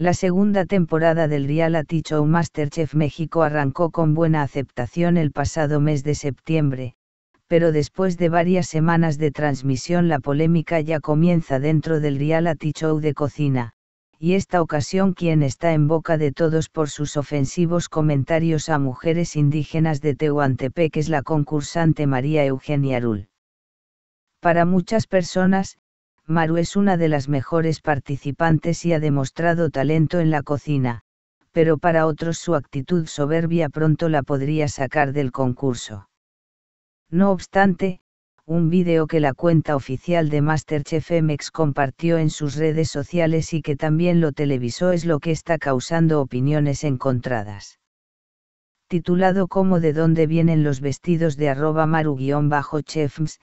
La segunda temporada del reality show Masterchef México arrancó con buena aceptación el pasado mes de septiembre, pero después de varias semanas de transmisión la polémica ya comienza dentro del reality show de cocina, y esta ocasión quien está en boca de todos por sus ofensivos comentarios a mujeres indígenas de Tehuantepec es la concursante María Eugenia Arul. Para muchas personas, Maru es una de las mejores participantes y ha demostrado talento en la cocina, pero para otros su actitud soberbia pronto la podría sacar del concurso. No obstante, un video que la cuenta oficial de Masterchef MX compartió en sus redes sociales y que también lo televisó es lo que está causando opiniones encontradas. Titulado como de dónde vienen los vestidos de arroba maru chefms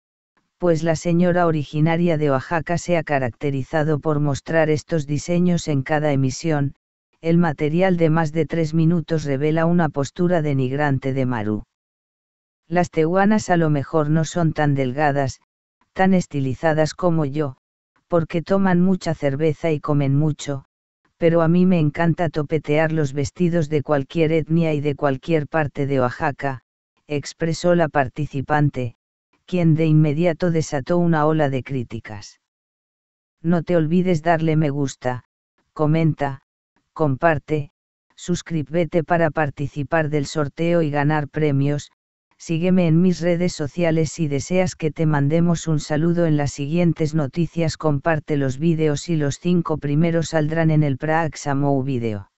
pues la señora originaria de Oaxaca se ha caracterizado por mostrar estos diseños en cada emisión, el material de más de tres minutos revela una postura denigrante de Maru. Las tehuanas a lo mejor no son tan delgadas, tan estilizadas como yo, porque toman mucha cerveza y comen mucho, pero a mí me encanta topetear los vestidos de cualquier etnia y de cualquier parte de Oaxaca, expresó la participante, quien de inmediato desató una ola de críticas. No te olvides darle me gusta, comenta, comparte, suscríbete para participar del sorteo y ganar premios, sígueme en mis redes sociales si deseas que te mandemos un saludo en las siguientes noticias comparte los vídeos y los cinco primeros saldrán en el Praxamo Video.